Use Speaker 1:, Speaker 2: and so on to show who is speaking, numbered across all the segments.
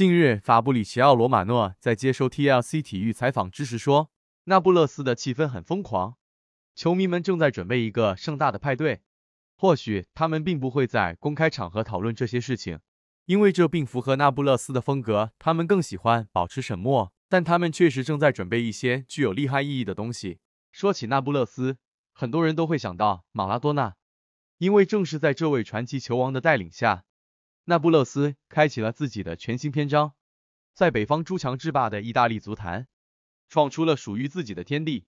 Speaker 1: 近日，法布里奇奥·罗马诺在接受 TLC 体育采访之时说：“那不勒斯的气氛很疯狂，球迷们正在准备一个盛大的派对。或许他们并不会在公开场合讨论这些事情，因为这并符合那不勒斯的风格。他们更喜欢保持沉默，但他们确实正在准备一些具有利害意义的东西。”说起那不勒斯，很多人都会想到马拉多纳，因为正是在这位传奇球王的带领下。那不勒斯开启了自己的全新篇章，在北方诸强制霸的意大利足坛，创出了属于自己的天地。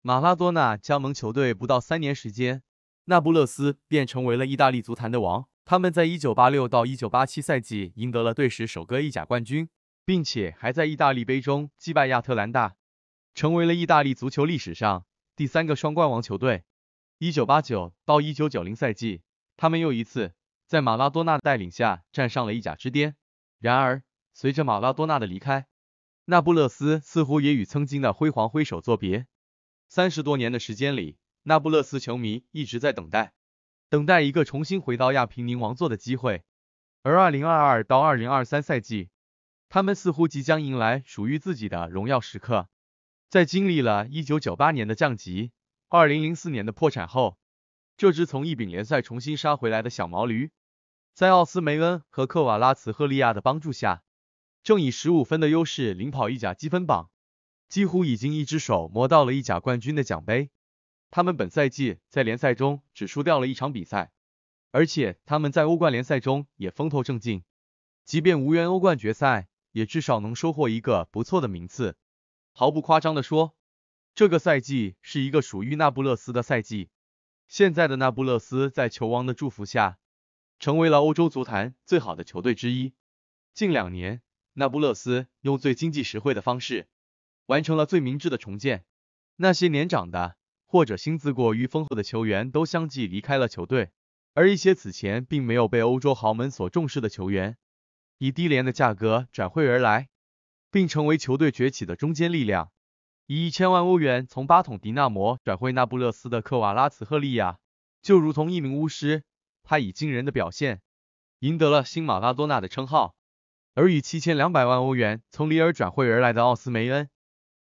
Speaker 1: 马拉多纳加盟球队不到三年时间，那不勒斯便成为了意大利足坛的王。他们在一九八六到一九八七赛季赢得了队史首个意甲冠军，并且还在意大利杯中击败亚特兰大，成为了意大利足球历史上第三个双冠王球队。一九八九到一九九零赛季，他们又一次。在马拉多纳的带领下，站上了一甲之巅。然而，随着马拉多纳的离开，那不勒斯似乎也与曾经的辉煌挥手作别。三十多年的时间里，那不勒斯球迷一直在等待，等待一个重新回到亚平宁王座的机会。而二零二二到二零二三赛季，他们似乎即将迎来属于自己的荣耀时刻。在经历了一九九八年的降级、二零零四年的破产后，这支从意丙联赛重新杀回来的小毛驴。在奥斯梅恩和克瓦拉茨赫利亚的帮助下，正以十五分的优势领跑意甲积分榜，几乎已经一只手摸到了意甲冠军的奖杯。他们本赛季在联赛中只输掉了一场比赛，而且他们在欧冠联赛中也风头正劲。即便无缘欧冠决赛，也至少能收获一个不错的名次。毫不夸张的说，这个赛季是一个属于那不勒斯的赛季。现在的那不勒斯在球王的祝福下。成为了欧洲足坛最好的球队之一。近两年，那不勒斯用最经济实惠的方式完成了最明智的重建。那些年长的或者薪资过于丰厚的球员都相继离开了球队，而一些此前并没有被欧洲豪门所重视的球员，以低廉的价格转会而来，并成为球队崛起的中坚力量。以一千万欧元从巴统迪纳摩转会那不勒斯的科瓦拉茨赫利亚，就如同一名巫师。他以惊人的表现赢得了“新马拉多纳”的称号，而以七千两百万欧元从里尔转会而来的奥斯梅恩，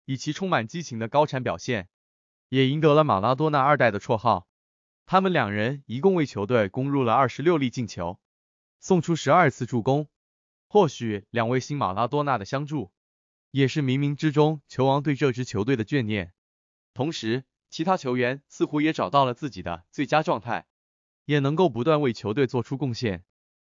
Speaker 1: 以其充满激情的高产表现，也赢得了“马拉多纳二代”的绰号。他们两人一共为球队攻入了二十六粒进球，送出十二次助攻。或许两位新马拉多纳的相助，也是冥冥之中球王对这支球队的眷念。同时，其他球员似乎也找到了自己的最佳状态。也能够不断为球队做出贡献。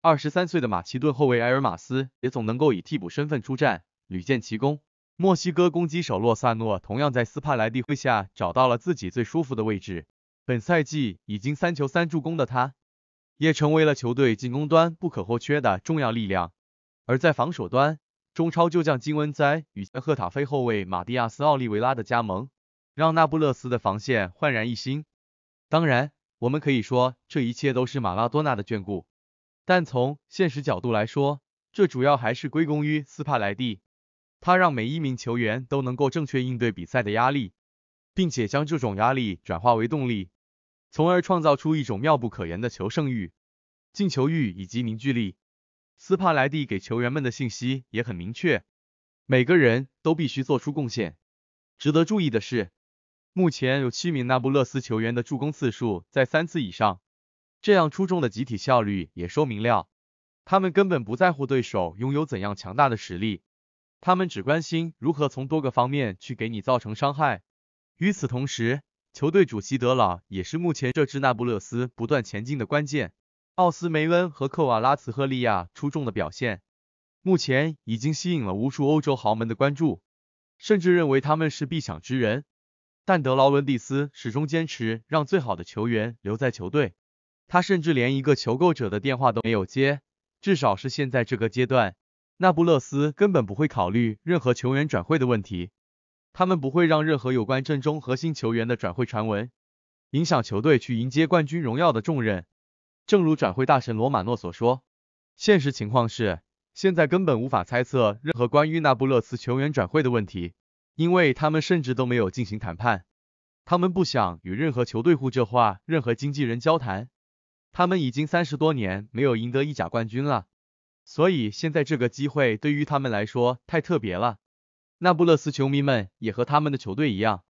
Speaker 1: 二十三岁的马其顿后卫埃尔马斯也总能够以替补身份出战，屡建奇功。墨西哥攻击手洛萨诺同样在斯帕莱蒂麾下找到了自己最舒服的位置。本赛季已经三球三助攻的他，也成为了球队进攻端不可或缺的重要力量。而在防守端，中超旧将金温哉与赫塔菲后卫马蒂亚斯·奥利维拉的加盟，让那不勒斯的防线焕然一新。当然。我们可以说这一切都是马拉多纳的眷顾，但从现实角度来说，这主要还是归功于斯帕莱蒂。他让每一名球员都能够正确应对比赛的压力，并且将这种压力转化为动力，从而创造出一种妙不可言的求胜欲、进球欲以及凝聚力。斯帕莱蒂给球员们的信息也很明确，每个人都必须做出贡献。值得注意的是。目前有七名那不勒斯球员的助攻次数在三次以上，这样出众的集体效率也说明了，他们根本不在乎对手拥有怎样强大的实力，他们只关心如何从多个方面去给你造成伤害。与此同时，球队主席德老也是目前这支那不勒斯不断前进的关键。奥斯梅恩和克瓦拉茨赫利亚出众的表现，目前已经吸引了无数欧洲豪门的关注，甚至认为他们是必抢之人。但德劳伦蒂斯始终坚持让最好的球员留在球队，他甚至连一个求购者的电话都没有接。至少是现在这个阶段，那不勒斯根本不会考虑任何球员转会的问题。他们不会让任何有关阵中核心球员的转会传闻影响球队去迎接冠军荣耀的重任。正如转会大神罗马诺所说，现实情况是，现在根本无法猜测任何关于那不勒斯球员转会的问题。因为他们甚至都没有进行谈判，他们不想与任何球队互这话任何经纪人交谈。他们已经三十多年没有赢得意甲冠军了，所以现在这个机会对于他们来说太特别了。那不勒斯球迷们也和他们的球队一样，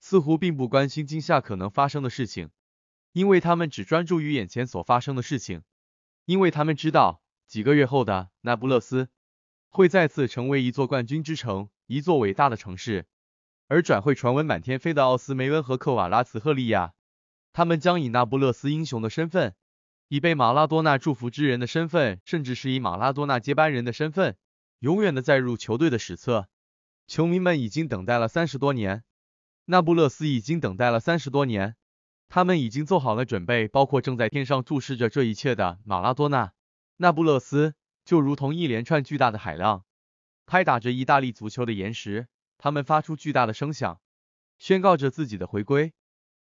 Speaker 1: 似乎并不关心今夏可能发生的事情，因为他们只专注于眼前所发生的事情，因为他们知道几个月后的那不勒斯会再次成为一座冠军之城。一座伟大的城市，而转会传闻满天飞的奥斯梅恩和克瓦拉茨赫利亚，他们将以那不勒斯英雄的身份，以被马拉多纳祝福之人的身份，甚至是以马拉多纳接班人的身份，永远的载入球队的史册。球迷们已经等待了三十多年，那不勒斯已经等待了三十多年，他们已经做好了准备，包括正在天上注视着这一切的马拉多纳。那不勒斯就如同一连串巨大的海浪。拍打着意大利足球的岩石，他们发出巨大的声响，宣告着自己的回归。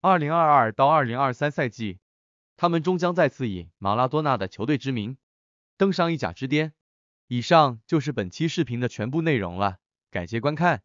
Speaker 1: 二零二二到二零二三赛季，他们终将再次以马拉多纳的球队之名登上意甲之巅。以上就是本期视频的全部内容了，感谢观看。